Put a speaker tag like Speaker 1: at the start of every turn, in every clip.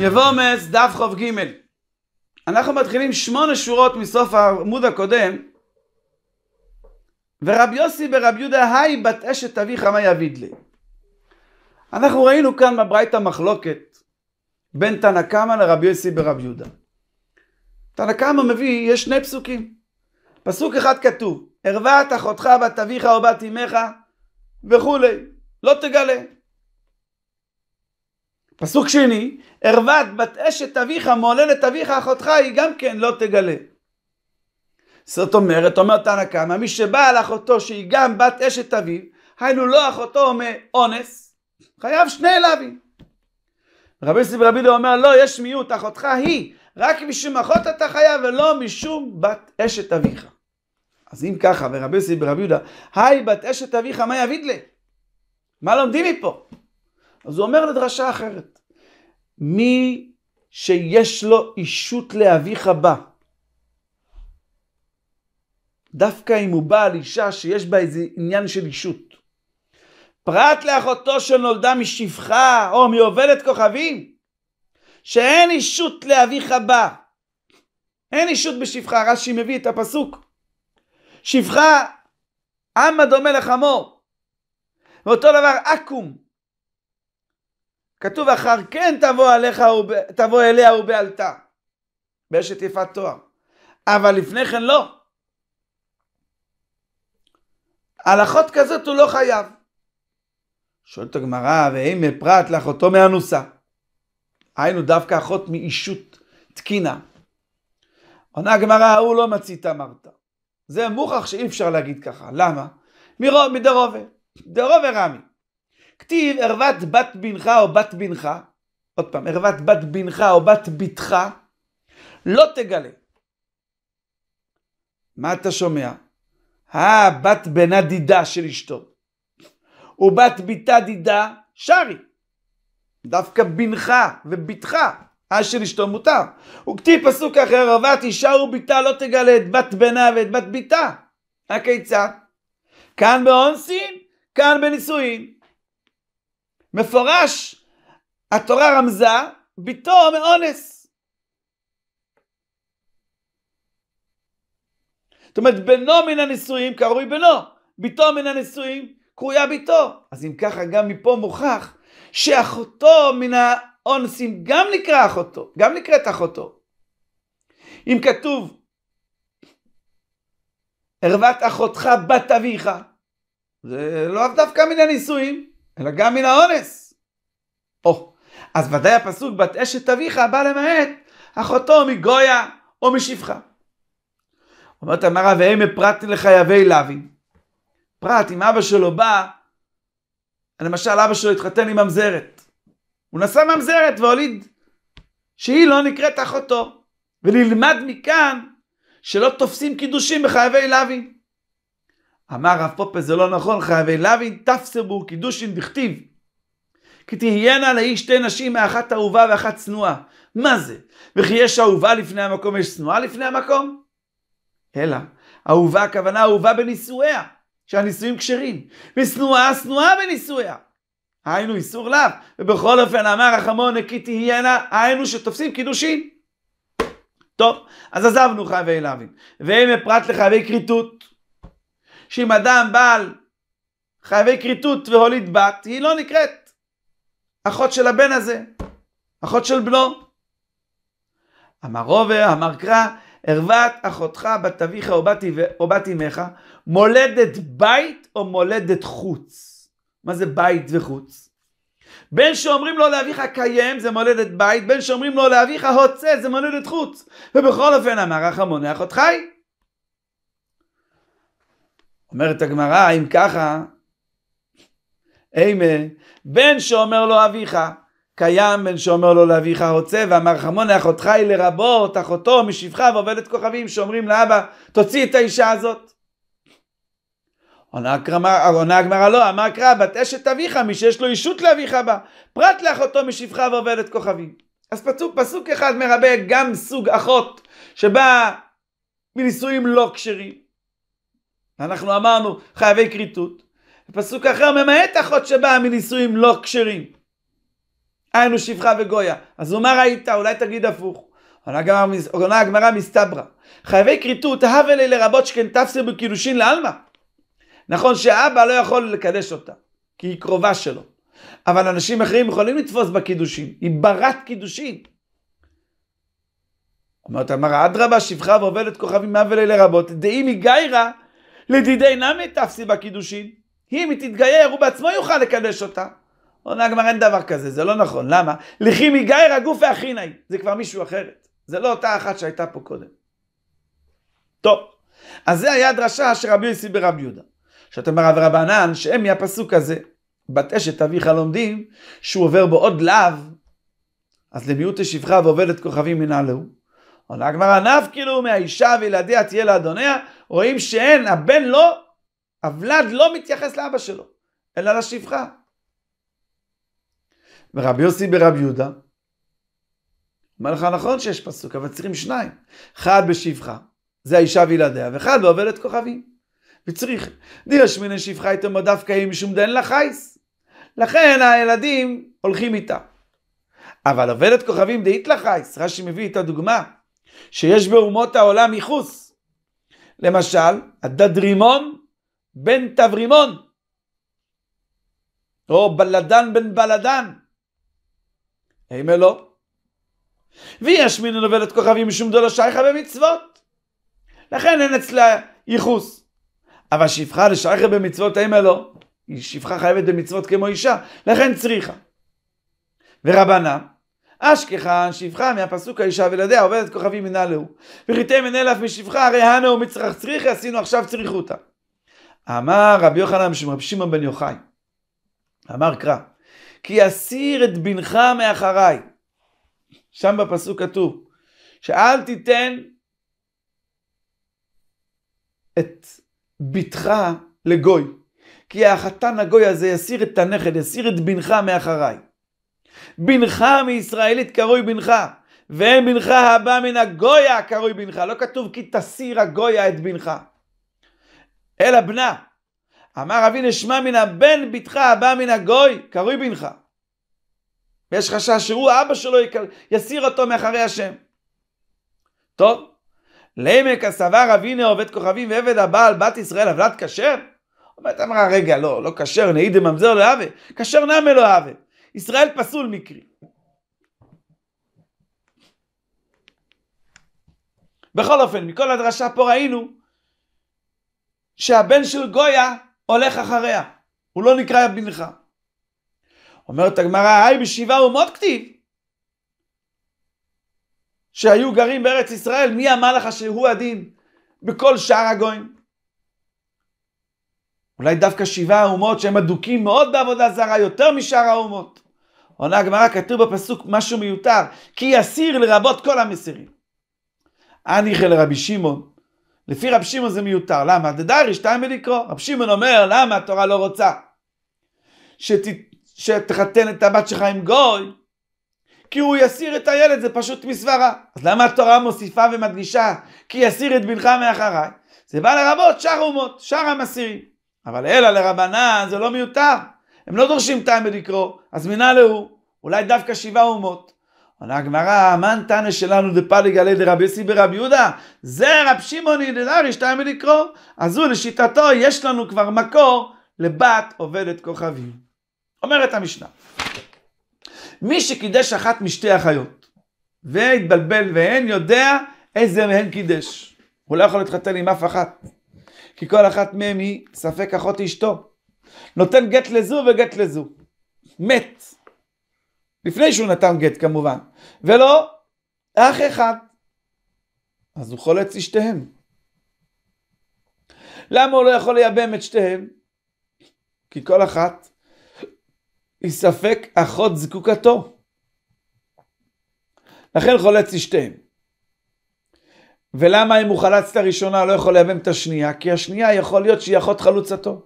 Speaker 1: יבומץ דף כ"ג אנחנו מתחילים שמונה שורות מסוף העמוד הקודם ורב יוסי ברב יהודה היי בת אשת אביך מה יביד לי אנחנו ראינו כאן בברייתא מחלוקת בין תנא קמא לרב יוסי ברב יהודה תנא קמא מביא, יש שני פסוקים פסוק אחד כתוב ערוות אחותך בת אביך ובת אמך וכולי לא תגלה פסוק שני, ערוות בת אשת אביך מעוללת אביך אחותך היא גם כן לא תגלה. זאת אומרת, אומר תנא קמא, מי שבא על אחותו שהיא גם בת אשת אביו, היינו לא אחותו מאונס, חייב שני לאווים. רבי יוסי ברבי דה אומר, לא, יש מיעוט, אחותך היא, רק משום אחות אתה חייב ולא משום בת אשת אביך. אז אם ככה, ורבי יוסי ברבי יהודה, היי בת אשת אביך, מה יביד לי? מה לומדים מפה? אז הוא אומר לדרשה אחרת, מי שיש לו אישות לאביך הבא, דווקא אם הוא בא על אישה שיש בה איזה עניין של אישות, פרט לאחותו שנולדה משפחה או מעובדת כוכבים, שאין אישות לאביך הבא, אין אישות בשפחה, רש"י מביא את הפסוק. שפחה, עמא דומה לחמור. ואותו דבר עקום, כתוב אחר כן תבוא, עליך תבוא אליה ובעלתה, באשת יפת תואר. אבל לפני כן לא. הלכות כזאת הוא לא חייב. שואלת הגמרא, ואם מפרט לאחותו מאנוסה. היינו דווקא אחות מאישות תקינה. עונה הגמרא, ההוא לא מצית אמרת. זה מוכח שאי אפשר להגיד ככה. למה? מדרובה. דרובה רמי. כתיב ערוות בת בנך או בת בנך, עוד פעם, ערוות בת בנך או בת בתך, לא תגלה. מה אתה שומע? אה, בת בנה דידה של אשתו, ובת בתה דידה שרי. דווקא בנך ובתך, אה של אשתו מותר. וכתיב פסוק אחר, ערוות אישה ובתה לא תגלה את בת בנה ואת בת בתה. הכיצד? כאן באונסין, כאן בנישואין. מפורש, התורה רמזה, ביתו מאונס. זאת אומרת, בנו מן הנישואים קרוי בנו, ביתו מן הנישואים קרויה ביתו. אז אם ככה, גם מפה מוכח שאחותו מן האונסים גם נקרא אחותו, גם נקראת אחותו. אם כתוב, ערוות אחותך בת אביך, זה לא דווקא מן הנישואים, אלא גם מן האונס. או, אז ודאי הפסוק בת אשת אביך בא למעט אחותו מגויה או משפחה. אומרת המראה והמה פרט לחייבי לוי. פרט, אם אבא שלו בא, למשל אבא שלו התחתן עם ממזרת. הוא נשא ממזרת והוליד שהיא לא נקראת אחותו. ונלמד מכאן שלא תופסים קידושים בחייבי לוי. אמר רב פופס זה לא נכון, חייבי לוין תפסבו קידושין דכתיב. כי תהיינה לאיש שתי נשים, האחת אהובה ואחת צנועה. מה זה? וכי יש אהובה לפני המקום, יש צנועה לפני המקום? אלא, אהובה הכוונה אהובה בנישואיה, שהנישואים כשרים. ושנואה, שנואה בנישואיה. היינו איסור לאו. ובכל אופן אמר החמון, כי תהיינה, היינו שתופסים קידושין. טוב, אז עזבנו חייבי להבין. ואם פרט לחייבי כריתות. שאם אדם בעל חייבי כריתות והוליד בת, היא לא נקראת אחות של הבן הזה, אחות של בנו. אמר רובר, אמר קרא, ערוות אחותך, בת אביך או בת אמך, מולדת בית או מולדת חוץ? מה זה בית וחוץ? בין שאומרים לו לאביך קיים זה מולדת בית, בין שאומרים לו לאביך הוצא זה מולדת חוץ. ובכל אופן אמר החמונה אחותך היא. אומרת הגמרא, אם ככה, אימה, בן שאומר לו אביך, קיים בן שאומר לו לאביך רוצה, ואמר חמון אחותך היא לרבות, אחותו משפחה ועובדת כוכבים, שאומרים לאבא, תוציא את האישה הזאת. עונה הגמרא לא, אמר קרא, בת אשת אביך, מי שיש לו אישות לאביך בה, פרט לאחותו משפחה ועובדת כוכבים. אז פסוק, פסוק אחד מרבה גם סוג אחות, שבאה מנישואים לא כשרים. אנחנו אמרנו חייבי כריתות. פסוק אחר, ממעט אחות שבאה מנישואים לא כשרים. היינו שפחה וגויה. אז הוא מה ראית? אולי תגיד הפוך. עונה הגמרא מסתברא. חייבי כריתות, הווה לי לרבות שכן תפסיר בקידושין לעלמא. נכון שאבא לא יכול לקדש אותה, כי היא קרובה שלו. אבל אנשים אחרים יכולים לתפוס בקידושין, היא ברת קידושין. אומרת המרא, אדרבה, שפחה ועובדת כוכבים מוולה לרבות, דאם היא גיירה, לדידי נמי תפסי בקידושין. אם היא תתגייר, הוא בעצמו יוכל לקדש אותה. עונה הגמרא, אין דבר כזה, זה לא נכון. למה? לכי מגייר הגוף והחינאי. זה כבר מישהו אחרת. זה לא אותה אחת שהייתה פה קודם. טוב, אז זה היה הדרשה שרבי יוסי ברבי יהודה. שאתה אומר רב רבנן, שהם מהפסוק הזה, בת אשת אביך לומדים, שהוא עובר בו עוד לאו, אז למיעוט השפחה ועובדת כוכבים מנהלו. עונה הגמרא, נפקילו מהאישה וילדיה תהיה לאדוניה, רואים שאין, הבן לא, הוולד לא מתייחס לאבא שלו, אלא לשפחה. ורבי יוסי ברבי יהודה, אומר לך נכון שיש פסוק, אבל צריכים שניים. אחד בשפחה, זה האישה וילדיה, ואחד בעובדת כוכבים. וצריך, דירש שמיני שפחה איתו דווקא עם שום דן לחייס. לכן הילדים הולכים איתה. אבל עובדת כוכבים דאית לחייס, רש"י מביא את הדוגמה, שיש באומות העולם ייחוס. למשל, הדד רימון בן תברימון, או בלדן בן בלדן. האם לא? ויש מין נובלת כוכבים משום דולר שייכה במצוות. לכן אין אצלה ייחוס. אבל שפחה לשייכה במצוות, האם לא? היא שפחה חייבת במצוות כמו אישה, לכן צריכה. ורבנה, אשכחן שפחה מהפסוק האישה ולדיה עובדת כוכבים מנה להו. וחיתם עיני לך משפחה הרי הנה ומצרך צריכי עשינו עכשיו צריכותא. אמר רבי יוחנן בשם רבי שמעון בן יוחאי. אמר קרא כי אסיר את בנך מאחריי. שם בפסוק כתוב שאל תיתן את בתך לגוי, כי החתן הגוי הזה יסיר את הנכד, יסיר את בנך מאחריי. בנך מישראלית קרוי בנך, ואין בנך הבא מן הגויה קרוי בנך. לא כתוב כי תסיר הגויה את בנך, אלא בנה. אמר אבי נשמע מן הבן בתך הבא מן הגוי קרוי בנך. ויש חשש שהוא אבא שלו יסיר אותו מאחרי השם. טוב, לעמק הסבר אבינה עובד כוכבים ועבד הבעל בת ישראל עבלת כשר? אומרת אמרה רגע לא, לא כשר נעיד דממזר לא הווה, כשר נמה לא הווה. ישראל פסול מקרי. בכל אופן, מכל הדרשה פה ראינו שהבן של גויה הולך אחריה, הוא לא נקרא בנך. אומרת הגמרא, היי בשבעה אומות כתיב, שהיו גרים בארץ ישראל, מי אמר לך שהוא הדין בכל שאר הגויים? אולי דווקא שבעה האומות שהם אדוקים מאוד בעבודה זרה, יותר משאר האומות. עונה הגמרא, כתוב בפסוק משהו מיותר, כי יסיר לרבות כל המסירים. אניחא לרבי שמעון, לפי רבי שמעון זה מיותר, למה? דדרי שתיים בלקרוא, רבי שמעון אומר, למה התורה לא רוצה? שת... שתחתן את הבת שלך עם גוי, כי הוא יסיר את הילד, זה פשוט מסברה. אז למה התורה מוסיפה ומדגישה, כי יסיר את בנך מאחריי? זה בא לרבות שאר אומות, שאר המסירים. אבל אלא לרבנן זה לא מיותר. הם לא דורשים טעם בדקרו, אז מינה להוא, אולי דווקא שבעה אומות. עונה הגמרא, מן תנא שלנו דפאלי גלי דרבי דרביסי ברבי יהודה, זה רב שמעוני ידלרי שתיים בדקרו. אז הוא לשיטתו, יש לנו כבר מקור לבת עובדת כוכבים. אומרת המשנה, מי שקידש אחת משתי אחיות, והתבלבל והן יודע איזה מהן קידש, הוא לא יכול להתחתן עם אף אחת. כי כל אחת מהן היא ספק אחות אשתו. נותן גט לזו וגט לזו. מת. לפני שהוא נתן גט כמובן. ולא אח אחד. אז הוא חולץ אשתיהם. למה הוא לא יכול לייבם את שתיהם? כי כל אחת היא ספק אחות זקוקתו. לכן חולץ אשתיהם. ולמה אם הוא חלץ את הראשונה לא יכול לייבם את השנייה? כי השנייה יכול להיות שהיא אחות חלוצתו.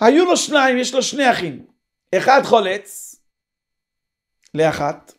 Speaker 1: היו לו שניים, יש לו שני אחים. אחד חולץ לאחת,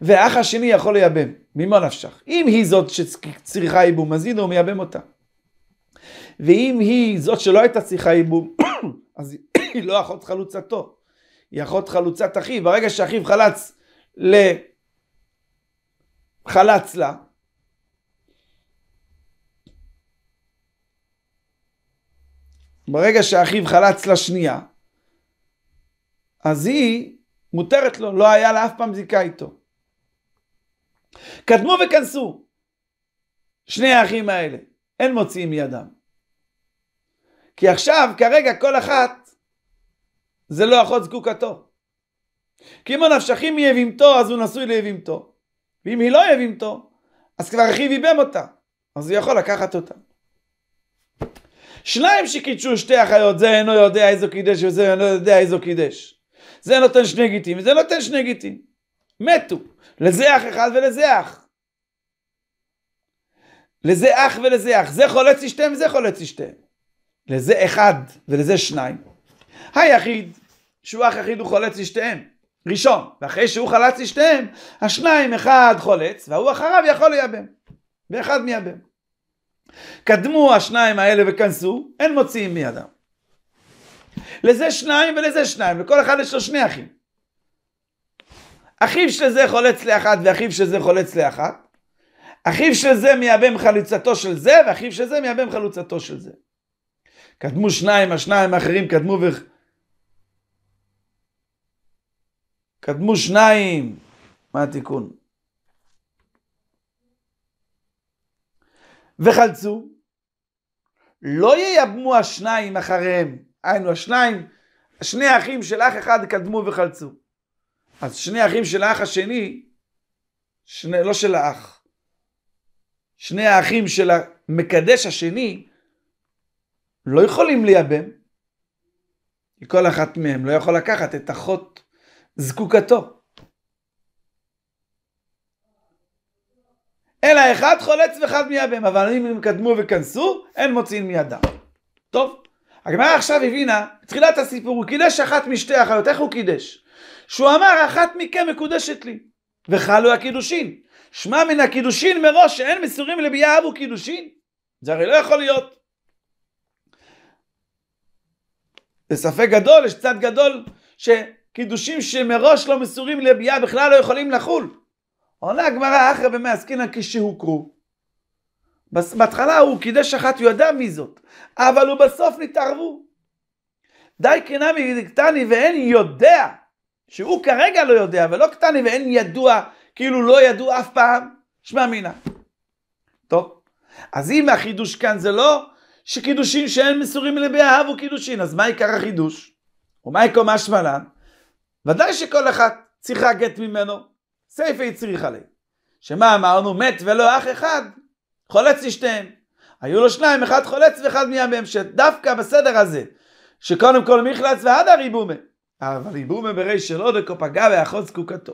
Speaker 1: והאח השני יכול לייבם, ממה נפשך? אם היא זאת שצריכה ייבום, אז הנה הוא מייבם אותה. ואם היא זאת שלא הייתה צריכה ייבום, אז היא לא אחות חלוצתו, היא אחות חלוצת אחיו. ברגע שאחיו חלץ ל... חלץ לה. ברגע שאחיו חלץ לה שנייה, אז היא מותרת לו, לא היה לה אף פעם זיקה איתו. קדמו וכנסו שני האחים האלה, אין מוציאים מידם. כי עכשיו, כרגע, כל אחת זה לא אחות זקוקתו. כי אם הנפשכים מיבימתו, אז הוא נשוי ליבימתו. ואם היא לא יבימתו, אז כבר אחיו ייבם אותה, אז הוא יכול לקחת אותה. שניים שקידשו שתי אחיות, זה אינו יודע איזו קידש וזה אינו יודע איזו קידש. זה נותן שני גיטים וזה נותן שני גיטים. מתו. לזה אח אחד ולזה אח. לזה אח ולזה אח. זה חולץ אשתיהם וזה חולץ אשתיהם. לזה אחד ולזה שניים. היחיד, שהוא אח יחיד הוא חולץ אשתיהם. ראשון, ואחרי שהוא חלץ לשתיהם, השניים אחד חולץ, והוא אחריו יכול לייבם, ואחד מייבם. קדמו השניים האלה וכנסו, אין מוציאים מידם. לזה שניים ולזה שניים, לכל אחד יש לו שני אחים. אחיו של זה חולץ לאחד ואחיו של זה חולץ לאחת. אחיו של זה מייבם חלוצתו של זה, ואחיו של זה מייבם חלוצתו של זה. קדמו שניים, השניים האחרים קדמו קדמו שניים. מה התיקון? וחלצו, לא ייבמו השניים אחריהם, היינו השניים, שני האחים של אח אחד קדמו וחלצו. אז שני האחים של האח השני, שני, לא של האח, שני האחים של המקדש השני, לא יכולים לייבם, כי כל אחת מהם לא יכול לקחת את אחות זקוקתו. אלא אחד חולץ ואחד מייבם, אבל אם הם קדמו וכנסו, אין מוציאים מידם. טוב, הגמרא עכשיו הבינה, תחילת הסיפור, הוא קידש אחת משתי אחיות, איך הוא קידש? שהוא אמר, אחת מכם מקודשת לי, וחלו הקידושין. שמע מן הקידושין מראש שאין מסורים לביאה אבו קידושין? זה הרי לא יכול להיות. זה ספק גדול, יש צד גדול, ש... קידושים שמראש לא מסורים לביאה בכלל לא יכולים לחול. עונה הגמרא אחרא במעסקינא כשהוכרו. בהתחלה הוא קידש אחת, הוא ידע מי זאת, אבל הוא בסוף נתערבו. די כנמי קטני ואין יודע, שהוא כרגע לא יודע, ולא קטני ואין ידוע, כאילו לא ידעו אף פעם, שמע מינא. טוב, אז אם החידוש כאן זה לא שקידושים שאין מסורים לביאה, הוא קידושין, אז מה עיקר החידוש? ומה יקום משמע לן? ודאי שכל אחת צריכה גט ממנו, סייפה היא צריכה לי. שמה אמרנו? מת ולא אח אחד, חולץ לשתיהם. היו לו שניים, אחד חולץ ואחד מים בהמשך. דווקא בסדר הזה, שקודם כל מיכלץ והדר ריבומה. אבל ריבומה ברי שלא דקו פגע ואחוז זקוקתו.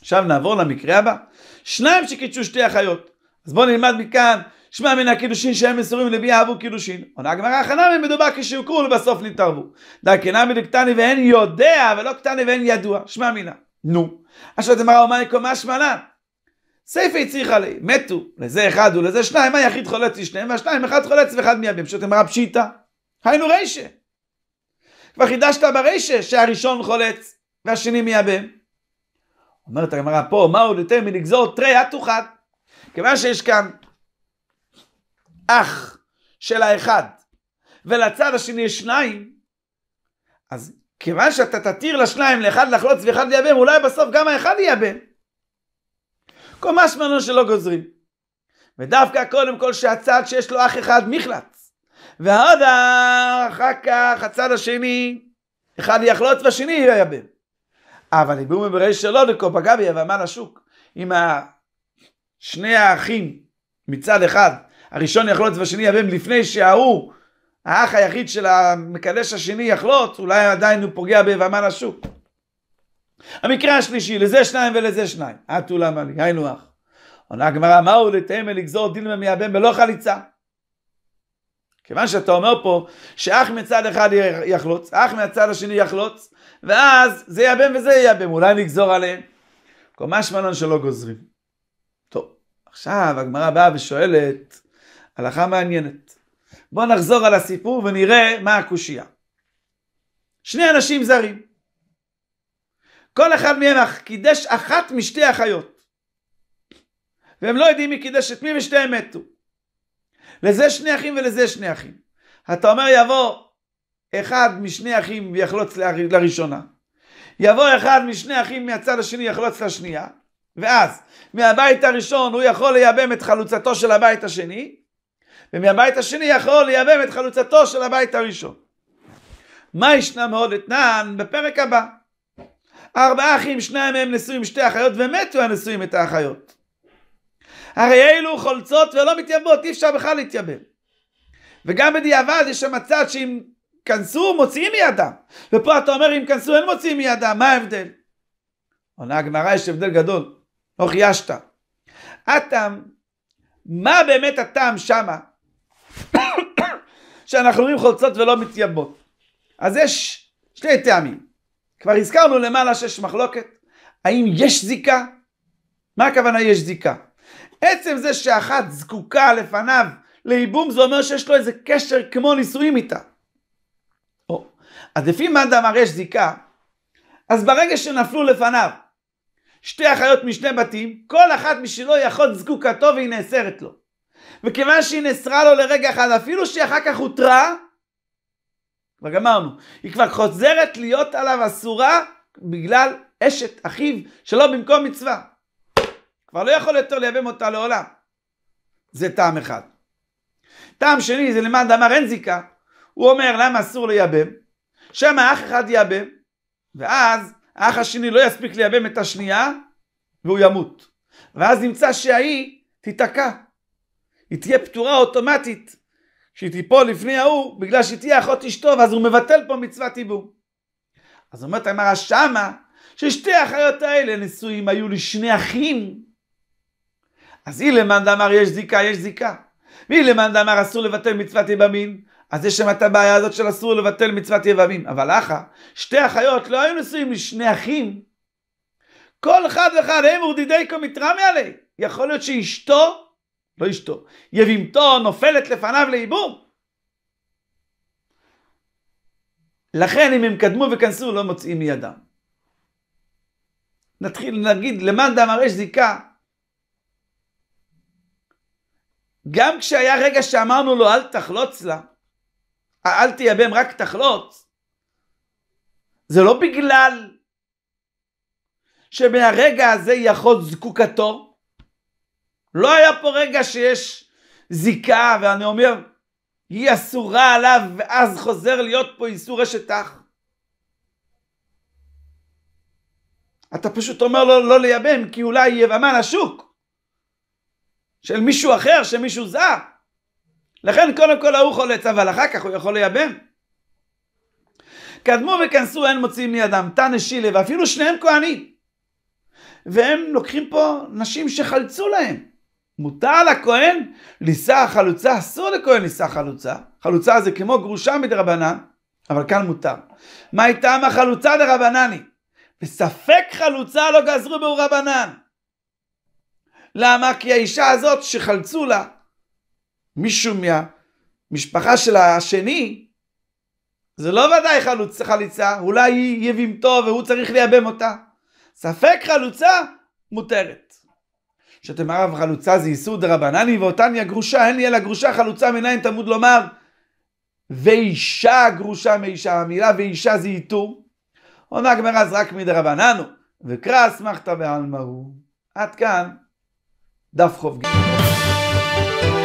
Speaker 1: עכשיו נעבור למקרה הבא. שניים שקידשו שתי אחיות. אז בואו נלמד מכאן שמע מן הקידושין שהם מסורים לבי אהבו קידושין. עונה הגמרא חנמי מדובר כשיוכרו ולבסוף נתערבו. דקנמי דקטני ואין יודע ולא קטני ואין ידוע. שמע מינא. נו. עכשיו הגמרא אומר קומה שמלן. סייפי צריכה לי, מתו, לזה אחד ולזה שניים, היחיד חולץ לשניהם, והשניים אחד חולץ ואחד מייבם. פשוט אמרה פשיטה, היינו רישה. כבר חידשת ברישה שהראשון חולץ והשני מייבם. אומרת הגמרא פה, מה עוד יותר מלגזור תרי את תוכל. כיוון שיש כאן אח של האחד, ולצד השני יש שניים, אז כיוון שאתה תתיר לשניים, לאחד לחלוץ ואחד לייבם, אולי בסוף גם האחד ייבם. כל מה שמענו שלא גוזרים. ודווקא קודם כל שהצד שיש לו אח אחד מחלץ. ועוד אחר כך הצד השני, אחד יחלוץ והשני ייבם. אבל יבום בריש שלו דקו פגע בי אבל מה לשוק. אם שני האחים מצד אחד הראשון יחלוץ והשני יבם לפני שההוא, האח היחיד של המקדש השני יחלוץ, אולי עדיין הוא פוגע ביבמה לשוק. המקרה השלישי, לזה שניים ולזה שניים. אטו למה לי, היינו אח. עונה הגמרא, מהו לתאם ולגזור דין מהבן בלא חליצה? כיוון שאתה אומר פה שאח מצד אחד יחלוץ, אח מהצד השני יחלוץ, ואז זה ייבם וזה ייבם, אולי נגזור עליהם. כל משמעון שלא גוזרים. טוב, עכשיו הגמרא באה ושואלת, הלכה מעניינת. בואו נחזור על הסיפור ונראה מה הקושייה. שני אנשים זרים. כל אחד מהם קידש אחת משתי החיות. והם לא יודעים מי קידש את מי ושתיהם מתו. לזה שני אחים ולזה שני אחים. אתה אומר יבוא אחד משני אחים ויחלוץ לראשונה. יבוא אחד משני אחים מהצד השני יחלוץ לשנייה. ואז מהבית הראשון הוא יכול לייבם את חלוצתו של הבית השני, ומהבית השני יכול לייבם את חלוצתו של הבית הראשון. מה ישנה מאוד אתנן בפרק הבא. ארבעה אחים, שניים מהם נשואים שתי אחיות, ומתו הנשואים את האחיות. הרי אלו חולצות ולא מתייבאות, אי אפשר בכלל להתייבם. וגם בדיעבד יש שם מצד שאם כנסו, מוציאים מידם. ופה אתה אומר, אם כנסו, אין מוציאים מידם, מה ההבדל? עונה הגמרא, יש הבדל גדול, נוח ישתא. הטעם, מה באמת הטעם שמה? שאנחנו אומרים חולצות ולא מתייבאות. אז יש שני טעמים. כבר הזכרנו למעלה שיש מחלוקת, האם יש זיקה? מה הכוונה יש זיקה? עצם זה שאחת זקוקה לפניו לייבום זה אומר שיש לו איזה קשר כמו נישואים איתה. או. אז לפי מה דאמר יש זיקה? אז ברגע שנפלו לפניו שתי אחיות משני בתים, כל אחת משלו היא אחות זקוקתו והיא נאסרת לו. וכיוון שהיא נסרה לו לרגע אחד, אפילו שהיא אחר כך הותרה, כבר גמרנו, היא כבר חוזרת להיות עליו אסורה בגלל אשת אחיו שלא במקום מצווה. כבר לא יכול יותר לייבם אותה לעולם. זה טעם אחד. טעם שני זה למען דאמר אין זיקה. הוא אומר למה אסור לייבם? שמא אח אחד ייבם, ואז האח השני לא יספיק לייבם את השנייה, והוא ימות. ואז נמצא שההיא תיתקע. היא תהיה פטורה אוטומטית, שהיא תיפול לפני ההוא, בגלל שהיא תהיה אחות אשתו, ואז הוא מבטל פה מצוות עיבור. אז אומרת הגמרא שמה, ששתי האחיות האלה נשואים היו לשני אחים. אז אילמן דאמר יש זיקה, יש זיקה. ואילמן דאמר אסור לבטל מצוות יבמין, אז יש שם את הבעיה הזאת של אסור לבטל מצוות יבמים. אבל אחא, שתי אחיות לא היו נשואים לשני אחים. כל אחד ואחד, הם ורדידי קומיטרמי עלי. יכול להיות שאשתו לא אשתו, יבימתו נופלת לפניו לייבום. לכן אם הם קדמו וכנסו לא מוצאים מידם. נתחיל להגיד למאן דאמר יש זיקה. גם כשהיה רגע שאמרנו לו אל תחלוץ לה, אל תייבם רק תחלוץ, זה לא בגלל שמהרגע הזה יחוד זקוקתו, לא היה פה רגע שיש זיקה, ואני אומר, היא אסורה עליו, ואז חוזר להיות פה איסור אשת אח. אתה פשוט אומר לו לא לייבם, כי אולי יבמן השוק של מישהו אחר, שמישהו זר. לכן קודם כל ההוא חולץ, אבל אחר כך הוא יכול לייבם. קדמו וכנסו אין מוציאים מידם, תנא שילה, ואפילו שניהם כהנים. והם לוקחים פה נשים שחלצו להם. מותר לכהן לישא חלוצה, אסור לכהן לישא חלוצה. חלוצה זה כמו גרושה מדרבנן, אבל כאן מותר. מה הייתה עם החלוצה דרבנני? בספק חלוצה לא גזרו בו רבנן. למה? כי האישה הזאת שחלצו לה מישהו מהמשפחה של השני, זה לא ודאי חלוצ, חליצה, אולי היא יבימתו והוא צריך לייבם אותה. ספק חלוצה מותרת. שתמערב חלוצה זה איסור דרבנני, ואותניה גרושה, אין לי אלא גרושה חלוצה מניין תמוד לומר. ואישה גרושה מאישה, המילה ואישה זה איתור. עונה הגמרא אז רק מדרבננו, וקרא אסמכתא בעלמא הוא. עד כאן, דף חוב גדול